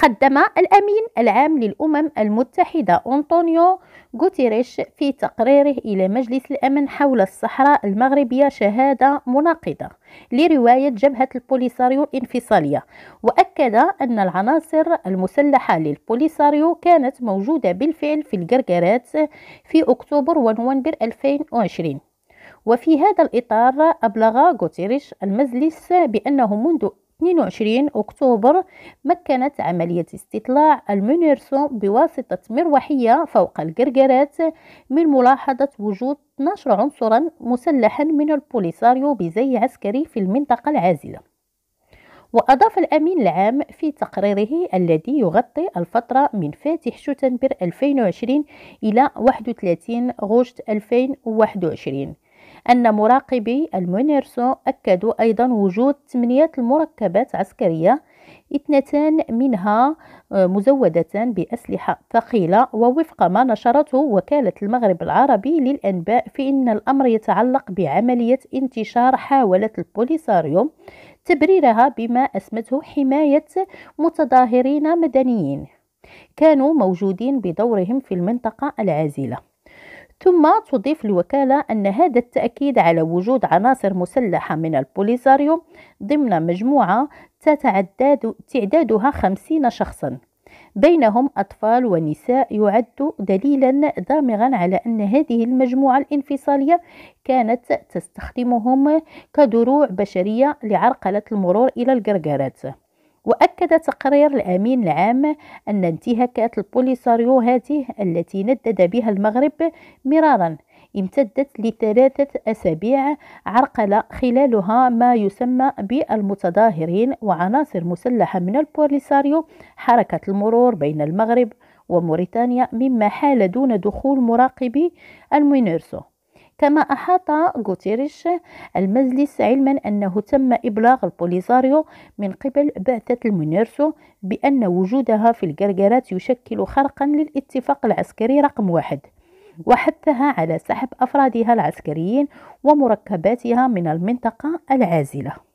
قدم الأمين العام للأمم المتحدة أنطونيو غوتيريش في تقريره إلى مجلس الأمن حول الصحراء المغربية شهادة مناقضة لرواية جبهة البوليساريو الانفصالية وأكد أن العناصر المسلحة للبوليساريو كانت موجودة بالفعل في القرقرات في أكتوبر ونوفمبر 2020 وفي هذا الإطار أبلغ غوتيريش المجلس بأنه منذ 22 أكتوبر مكنت عملية استطلاع المنيرسون بواسطة مروحية فوق الجرجرات من ملاحظة وجود 12 عنصرا مسلحا من البوليساريو بزي عسكري في المنطقة العازلة وأضاف الأمين العام في تقريره الذي يغطي الفترة من فاتح شتنبر 2020 إلى 31 غشت 2021 أن مراقبي المونيرسو أكدوا أيضا وجود ثمانية المركبات عسكرية اثنتان منها آه، مزودة بأسلحة ثقيلة ووفق ما نشرته وكالة المغرب العربي للأنباء فإن الأمر يتعلق بعملية انتشار حاولت البوليساريو تبريرها بما أسمته حماية متظاهرين مدنيين كانوا موجودين بدورهم في المنطقة العازلة ثم تضيف الوكالة أن هذا التأكيد على وجود عناصر مسلحة من البوليساريو ضمن مجموعة تتعداد تعدادها خمسين شخصا بينهم أطفال ونساء يعد دليلا دامغا على أن هذه المجموعة الانفصالية كانت تستخدمهم كدروع بشرية لعرقلة المرور إلى الجرجرات وأكد تقرير الأمين العام أن انتهاكات البوليساريو هذه التي ندد بها المغرب مرارا امتدت لثلاثة أسابيع عرقل خلالها ما يسمى بالمتظاهرين وعناصر مسلحة من البوليساريو حركة المرور بين المغرب وموريتانيا مما حال دون دخول مراقبي المينيرسو كما أحاط غوتيريش المجلس علما أنه تم إبلاغ البوليزاريو من قبل بعثة المونيرسو بأن وجودها في الجرجرات يشكل خرقا للاتفاق العسكري رقم واحد وحثها على سحب أفرادها العسكريين ومركباتها من المنطقة العازلة